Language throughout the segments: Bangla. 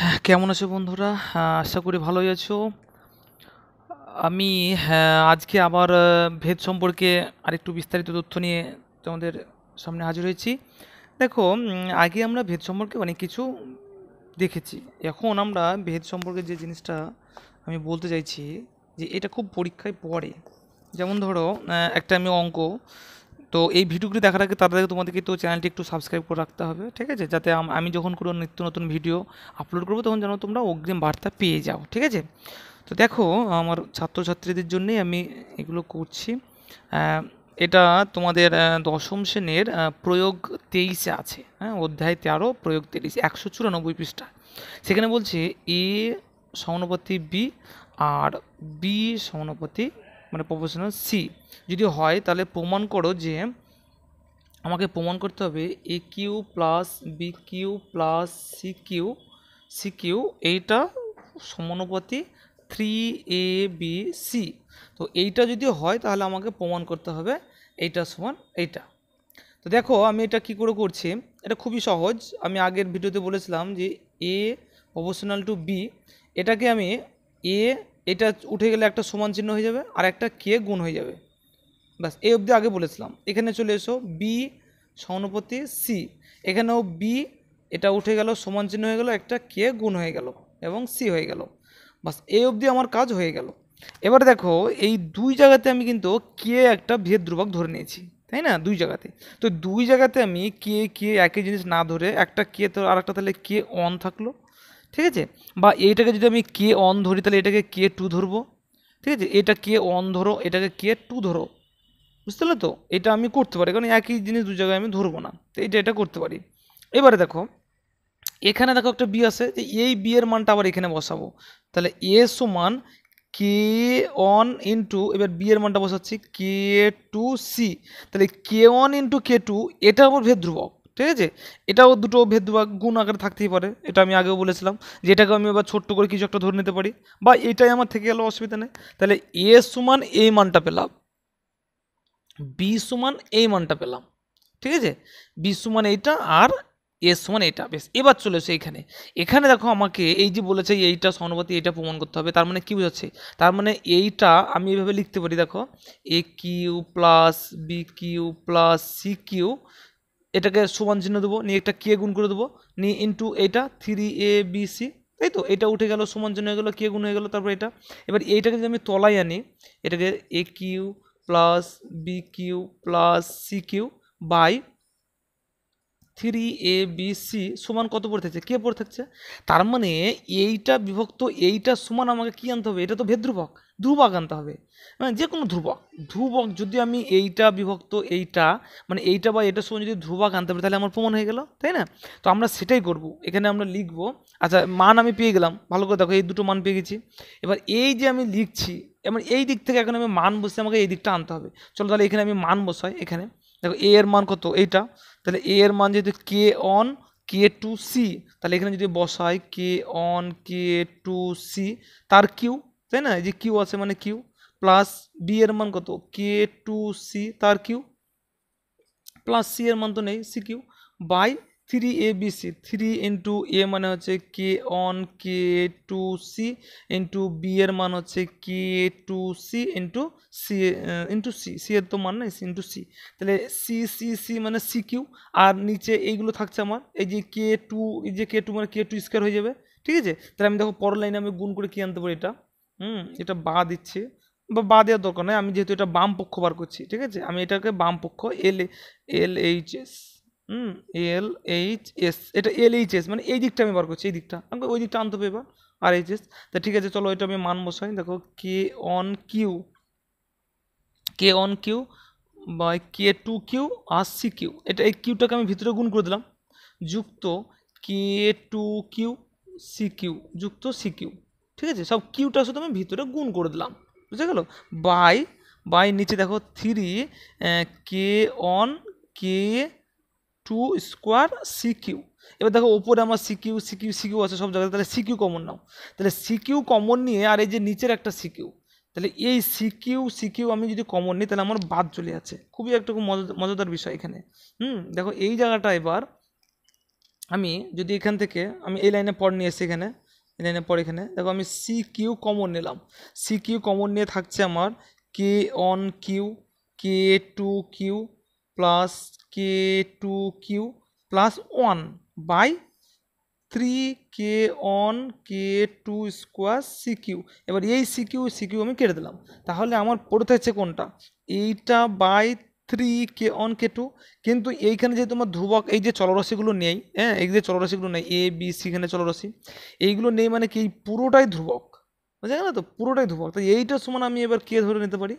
হ্যাঁ কেমন আছো বন্ধুরা আশা করি ভালোই আছো আমি আজকে আবার ভেদ সম্পর্কে আরেকটু বিস্তারিত তথ্য নিয়ে তোমাদের সামনে হাজির হয়েছি দেখো আগে আমরা ভেদ সম্পর্কে অনেক কিছু দেখেছি এখন আমরা ভেদ সম্পর্কে যে জিনিসটা আমি বলতে চাইছি যে এটা খুব পরীক্ষায় পড়ে যেমন ধরো একটা আমি অঙ্ক তো এই ভিডিওগুলি দেখার আগে তাদেরকে তোমাদেরকে তো চ্যানেলটি একটু সাবস্ক্রাইব করে রাখতে হবে ঠিক আছে যাতে আমি যখন কোনো নিত্য নতুন ভিডিও আপলোড করবো তখন যেন তোমরা অগ্রিম বার্তা পেয়ে যাও ঠিক আছে তো দেখো আমার ছাত্রছাত্রীদের জন্যেই আমি এগুলো করছি এটা তোমাদের দশম শ্রেণীর প্রয়োগ তেইশে আছে হ্যাঁ অধ্যায় তেরো প্রয়োগ তেইশ একশো চুরানব্বই পৃষ্ঠা সেখানে বলছে এ সমানুপাতি বি আর বি সমানুপাতি মানে প্রফেশনাল সি যদি হয় তাহলে প্রমাণ করো যে আমাকে প্রমাণ করতে হবে A Q plus B Q plus C cube C cube এইটা সমানুপাতি থ্রি এ বি সি তো এইটা যদি হয় তাহলে আমাকে প্রমাণ করতে হবে এইটা সমান এইটা তো দেখো আমি এটা কি করে করছি এটা খুবই সহজ আমি আগের ভিডিওতে বলেছিলাম যে এ প্রপোশনাল টু বি এটাকে আমি এ এটা উঠে গেলে একটা সমান চিহ্ন হয়ে যাবে আর একটা কে গুণ হয়ে যাবে ব্যাস এই অবধি আগে বলেছিলাম এখানে চলে এসো বি সমানুপতি সি এখানেও বি এটা উঠে গেল সমান চিহ্ন হয়ে গেল একটা কে গুণ হয়ে গেল এবং সি হয়ে গেল বাস এই অবধি আমার কাজ হয়ে গেল এবার দেখো এই দুই জায়গাতে আমি কিন্তু কে একটা ভেদ ধ্রুবক ধরে নিয়েছি তাই না দুই জায়গাতে তো দুই জায়গাতে আমি কে কে একই জিনিস না ধরে একটা কে তো আর একটা তাহলে কে অন থাকলো ঠিক আছে বা এইটাকে যদি আমি কে অন ধরি তাহলে এটাকে কে টু ধরবো ঠিক আছে এটা কে অন ধরো এটাকে কে টু ধরো বুঝতে পারলে তো এটা আমি করতে পারি কারণ একই জিনিস দু জায়গায় আমি ধরবো না তো এটা এটা করতে পারি এবারে দেখো এখানে দেখো একটা বি আছে যে এই বি এর মানটা আবার এখানে বসাবো তাহলে এ সমান কে অন ইন্টু এবার বি এর মানটা বসাচ্ছি কে টু সি তাহলে K on into K two এটা আমার ভেদ ধ্রুবক ঠিক আছে এটাও দুটো ভেদ বা গুণ আকারে থাকতেই পারে এটা আমি আগেও বলেছিলাম যে এটাকে আমি আবার ছোট্ট করে কিছু একটা ধরে নিতে পারি বা এটাই আমার থেকে গেল অসুবিধা নেই তাহলে এ সমান এই মানটা পেলাম বি সমান এই মানটা পেলাম ঠিক আছে বি সমান এইটা আর এ সমান এটা বেশ এবার চলে এসে এখানে এখানে দেখো আমাকে এই যে বলেছে এইটা সমানুপাতি এইটা প্রমাণ করতে হবে তার মানে কি বোঝাচ্ছে তার মানে এইটা আমি এভাবে লিখতে পারি দেখো A Q plus B Q plus C cube এটাকে সমান চিহ্ন দেবো নিয়ে একটা কে গুণ করে দেবো নিয়ে ইন্টু এটা থ্রি এ বি সি তাই তো এটা উঠে গেল সমান চিহ্ন হয়ে গেলো কে গুণ হয়ে গেলো তারপর এটা এবার এইটাকে যদি আমি তলায় আনি এটাকে a Q plus B Q plus C q by three A B c সমান কত পড়ে থাকছে কে পড়ে থাকছে তার মানে এইটা বিভক্ত এইটা সমান আমাকে কী আনতে হবে এটা তো ভেদ্রুবক ধ্রুবক ধ্রুবক আনতে হবে মানে যে কোনো ধ্রুবক ধ্রুবক যদি আমি এইটা বিভক্ত এইটা মানে এইটা বা এটা সমান যদি ধ্রুবক আনতে পারি তাহলে আমার প্রমাণ হয়ে গেল তাই না তো আমরা সেটাই করব এখানে আমরা লিখব আচ্ছা মান আমি পেয়ে গেলাম ভালো করে দেখো এই দুটো মান পেয়ে গেছি এবার এই যে আমি লিখছি এবার এই দিক থেকে এখন আমি মান বসে আমাকে এই দিকটা আনতে হবে চলো তাহলে এখানে আমি মান বসাই এখানে দেখো এ এর মান কত এইটা তাহলে এ এর মান যদি k one k two C তাহলে এখানে যদি বসাই k one k two c তার কিউ তাই না এই যে কিউ আছে মানে কিউ প্লাস বি এর মান কত কে টু সি তার কিউ প্লাস সি এর মান তো নেই c q by three A B c three into a মানে হচ্ছে k one k two c into b এর মান হচ্ছে k two c into c into c c এর তো মান নাই ইন্টু সি তাহলে সি সি সি মানে সি কিউ আর নিচে এইগুলো থাকছে আমার এই যে কে টু এই যে কে টু মানে কে টু স্কোয়ার হয়ে যাবে ঠিক আছে তাহলে আমি দেখো পরের লাইনে আমি গুণ করে কী আনতে পারি এটা হুম এটা বা দিচ্ছে বা বা দেওয়ার দরকার নয় আমি যেহেতু এটা বাম পক্ষ বার করছি ঠিক আছে আমি এটাকে বাম পক্ষ এল এল এইচ এস হুম এল এইচ এস এটা এল এইচ এস মানে এই দিকটা আমি বার করছি এই দিকটা আমাকে ওই দিকটা আনতে হবে এবার আর এইচ এস তা ঠিক আছে চলো এটা আমি মান বসাই দেখো k one q k one q বা কে টু কিউ আর সি কিউ এটা এই কিউটাকে আমি ভিতরে গুণ করে দিলাম যুক্ত k two q C q যুক্ত সি কিউ ঠিক আছে সব কিউটা শুধু আমি ভিতরে গুণ করে দিলাম বুঝে গেল বাই বাই নিচে দেখো three k one k two square c q এবার দেখো ওপরে আমার সিকিউ সিকিউ সিকিউ আছে সব জায়গায় তাহলে সিকিউ কমন নাও তাহলে সিকিউ কমন নিয়ে আর এই যে নিচের একটা সিকিউ তাহলে এই সিকিউ সিকিউ আমি যদি কমন নিই তাহলে আমার বাদ চলে আছে খুবই একটা খুব মজাদার বিষয় এখানে হুম দেখো এই জায়গাটা এবার আমি যদি এখান থেকে আমি এই লাইনে পর নিয়ে এসে এখানে এই লাইনে পর এখানে দেখো আমি সিকিউ কমন নিলাম সিকিউ কমন নিয়ে থাকছে আমার k one q k two q plus k two q plus one by three k one k two square c q এবার এই সিকিউ সিকিউ আমি কেটে দিলাম তাহলে আমার পড়তে থাকছে কোনটা এইটা by three k one k two কিন্তু এইখানে যেহেতু আমার ধ্রুবক এই যে চলরাশিগুলো নেই হ্যাঁ এই যে চলরাশিগুলো নেই এ বি সি এখানে এইগুলো নেই মানে কি পুরোটাই ধ্রুবক বুঝা গেল তো পুরোটাই ধ্রুবক তো এইটার সমান আমি এবার কে ধরে নিতে পারি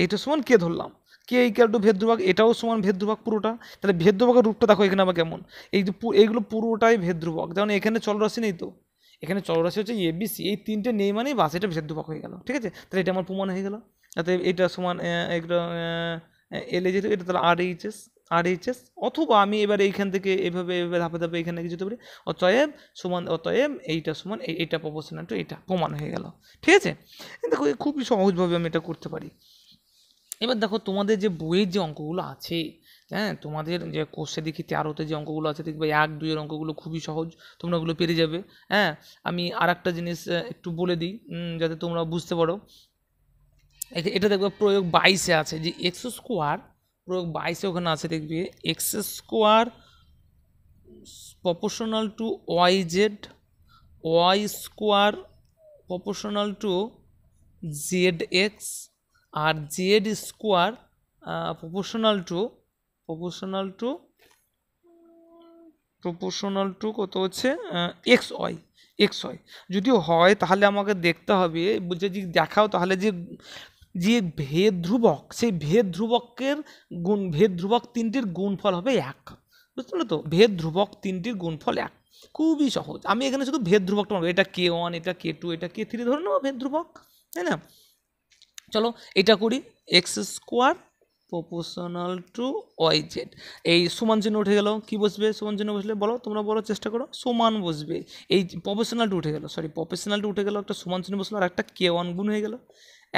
এইটার সমান কে ধরলাম কে ইকাল টু ভেদ্রভাগ এটাও সমান ভেদ পুরোটা তাহলে ভেদ রূপটা দেখো এখানে আবার কেমন এই এইগুলো পুরোটাই ভেদ্রভাগ যেমন এখানে চলরাশি নেই তো এখানে চলরাশি হচ্ছে এবিসি এই তিনটে নেই মানেই বাস এটা ভেদ হয়ে গেল ঠিক আছে তাহলে এটা আমার প্রমাণ হয়ে গেল তাতে এটা সমান এগুলো এলে যেহেতু এটা তাহলে আর এইচএস আর এইচএস অথবা আমি এবার এইখান থেকে এভাবে এভাবে ধাপে ধাপে এখানে কিছু যেতে পারি অতএব সমান অতএব এইটা সমান এইটা প্রপোর্শনাল টু এটা প্রমাণ হয়ে গেল ঠিক আছে দেখো খুবই সহজভাবে আমি এটা করতে পারি এবার দেখো তোমাদের যে বইয়ের যে অঙ্কগুলো আছে হ্যাঁ তোমাদের যে কোর্সে দেখি তেরোতে যে অঙ্কগুলো আছে দেখবে এক দুইয়ের অঙ্কগুলো খুবই সহজ তোমরা ওগুলো পেরে যাবে হ্যাঁ আমি আর একটা জিনিস একটু বলে দিই যাতে তোমরা বুঝতে পারো এটা দেখবে প্রয়োগ বাইশে আছে যে এক্স স্কোয়ার প্রয়োগ বাইশে ওখানে আছে দেখবে x square proportional to y z y square proportional to z x আর z square proportional to proportional to proportional to কত হচ্ছে এক্স ওয়াই এক্স ওয়াই যদি হয় তাহলে আমাকে দেখতে হবে যদি দেখাও তাহলে যে যে ভেদ ধ্রুবক সেই ভেদ ধ্রুবকের গুণ ভেদ ধ্রুবক তিনটির গুণফল হবে এক বুঝতে তো ভেদ ধ্রুবক তিনটির গুণফল এক খুবই সহজ আমি এখানে শুধু ভেদ ধ্রুবক এটা কে ওয়ান এটা কে টু এটা কে থ্রি ধরে নেবো ভেদ ধ্রুবক তাই না চলো এটা করি x square proportional to y z এই সমান চিহ্ন উঠে গেল কি বসবে সমান চিহ্ন বসলে বলো তোমরা বলো চেষ্টা করো সমান বসবে এই প্রফেশনাল টু উঠে গেল সরি প্রফেশনাল টু উঠে গেল একটা সমান চিহ্ন বসলো আর একটা কে ওয়ান গুণ হয়ে গেল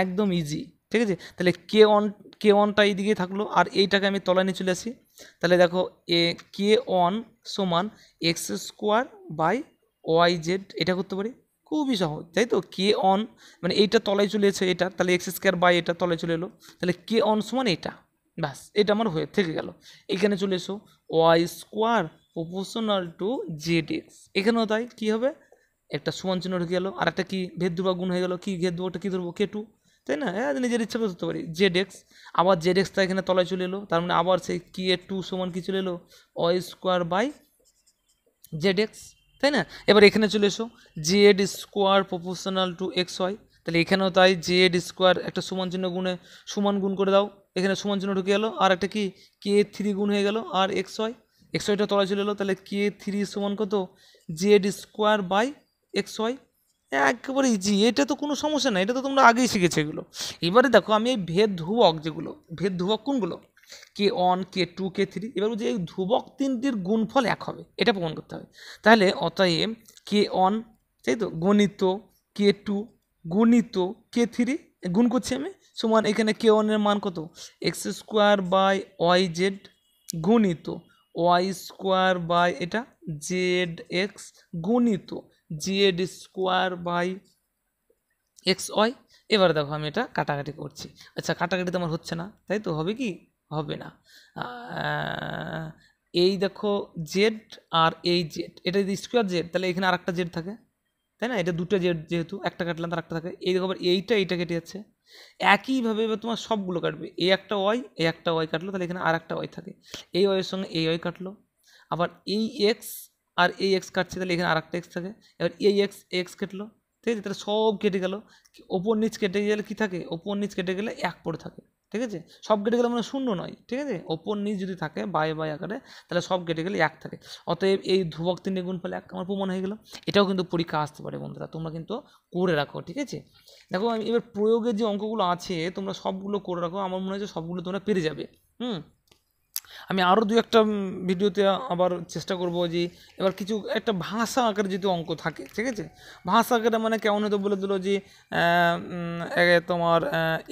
একদম ইজি ঠিক আছে তাহলে কে ওয়ান কে ওয়ানটা এইদিকে থাকলো আর এইটাকে আমি তলায় নিয়ে চলে আসি তাহলে দেখো এ কে ওয়ান সমান x square by y z এটা করতে পারি খুবই সহজ তাই তো কে অন মানে এইটা তলায় চলে এটা তাহলে এক্স স্কোয়ার বাই এটা তলায় চলে এলো তাহলে কে অন সমান এটা ব্যাস এটা আমার হয়ে থেকে গেল এখানে চলে এসো y square proportional to z x এখানেও তাই কী হবে একটা সমান চিহ্ন ঢুকে গেলো আর একটা কী ভেদ দুবা গুণ হয়ে গেলো কী ভেদ দুবাটা কী ধরবো কে টু তাই না হ্যাঁ নিজের ইচ্ছা করতে পারি জেড এক্স আবার জেড এক্সটা এখানে তলায় চলে এলো তার মানে আবার সেই কে টু সমান কী চলে এলো y square by z x তাই না এবার এখানে চলে এসো z square proportional to x y তাহলে এখানেও তাই এড স্কোয়ার একটা সমান চিহ্ন গুণে সমান গুণ করে দাও এখানে সমান চিহ্ন ঢুকে গেলো আর একটা কি কে থ্রি গুণ হয়ে গেল আর এক্স ওয়াই এক্স ওয়াইটা তলায় চলে এলো তাহলে কে থ্রি সমান কত z square by x y একেবারে ইজি এটা তো কোনো সমস্যা না এটা তো তোমরা আগেই শিখেছে এগুলো এবারে দেখো আমি এই ভেদ ধুবক যেগুলো ভেদ ধুবক কোনগুলো k one k two k three এবার যে ধ্রুবক তিনটির গুণফল এক হবে এটা প্রমাণ করতে হবে তাহলে অতএব কে অন তাই তো গণিত কে টু গুণিত কে থ্রি গুণ করছি আমি সমান এখানে কে ওয়ানের মান কত x square by y z গুণিত ওয়াই স্কোয়ার বাই এটা জেড এক্স গুণিত z square by x y এবার দেখো আমি এটা কাটাকাটি করছি আচ্ছা কাটাকাটি তো আমার হচ্ছে না তাই তো হবে কি হবে না এই দেখো জেড আর এই জেড এটা যদি স্কোয়ার জেড তাহলে এখানে আর একটা জেড থাকে তাই না এটা দুটো জেড যেহেতু একটা কাটলাম তার একটা থাকে এই দেখো আবার এইটা এইটা কেটে যাচ্ছে একইভাবে এবার তোমার সবগুলো কাটবে এই একটা ওয়াই এই একটা ওয়াই কাটলো তাহলে এখানে আর একটা ওয়াই থাকে এই ওয়াইয়ের সঙ্গে এই ওয়াই কাটলো আবার এই এক্স আর এই এক্স কাটছে তাহলে এখানে আর একটা এক্স থাকে এবার এই এক্স এক্স কেটলো ঠিক আছে তাহলে সব কেটে গেল ওপর নিচ কেটে গেলে কী থাকে ওপর নিচ কেটে গেলে এক পড়ে থাকে ঠিক আছে সব কেটে গেলে মানে শূন্য নয় ঠিক আছে ওপর নিচ যদি থাকে বাই বাই আকারে তাহলে সব কেটে গেলে এক থাকে অতএব এই ধ্রুবক তিনটে গুণ ফলে এক আমার প্রমাণ হয়ে গেল এটাও কিন্তু পরীক্ষা আসতে পারে বন্ধুরা তোমরা কিন্তু করে রাখো ঠিক আছে দেখো আমি এবার প্রয়োগের যে অঙ্কগুলো আছে তোমরা সবগুলো করে রাখো আমার মনে হয় যে সবগুলো তোমরা পেরে যাবে হুম আমি আরও দু একটা ভিডিওতে আবার চেষ্টা করব যে এবার কিছু একটা ভাষা আকারে যেহেতু অঙ্ক থাকে ঠিক আছে ভাষা আকারে মানে কেমন হয়তো বলে দিল যে তোমার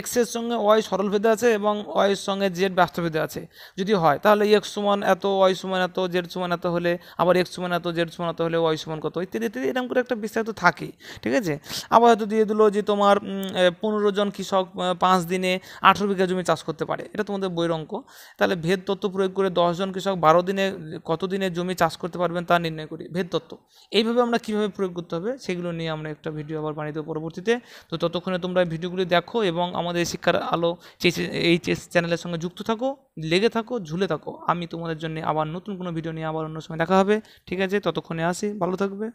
এক্সের সঙ্গে ওয়াই সরল ভেদে আছে এবং ওয়াইয়ের সঙ্গে জেড ব্যস্ত ভেদে আছে যদি হয় তাহলে এক্স সমান এত ওয়াই সমান এত জেড সমান এত হলে আবার এক্স সমান এত জেড সমান এত হলে ওয়াই সমান কত ইত্যাদি ইত্যাদি এরকম করে একটা বিস্তারিত থাকে ঠিক আছে আবার হয়তো দিয়ে দিল যে তোমার পনেরো জন কৃষক পাঁচ দিনে আঠেরো বিঘা জমি চাষ করতে পারে এটা তোমাদের বইয়ের অঙ্ক তাহলে ভেদ তথ্য তত্ত্ব প্রয়োগ করে দশজন কৃষক বারো দিনে কত দিনে জমি চাষ করতে পারবেন তা নির্ণয় করি ভেদ তত্ত্ব এইভাবে আমরা কীভাবে প্রয়োগ করতে হবে সেগুলো নিয়ে আমরা একটা ভিডিও আবার বানিয়ে দেবো পরবর্তীতে তো ততক্ষণে তোমরা ভিডিওগুলি দেখো এবং আমাদের শিক্ষার আলো এইচএস চ্যানেলের সঙ্গে যুক্ত থাকো লেগে থাকো ঝুলে থাকো আমি তোমাদের জন্য আবার নতুন কোনো ভিডিও নিয়ে আবার অন্য সময় দেখা হবে ঠিক আছে ততক্ষণে আসি ভালো থাকবে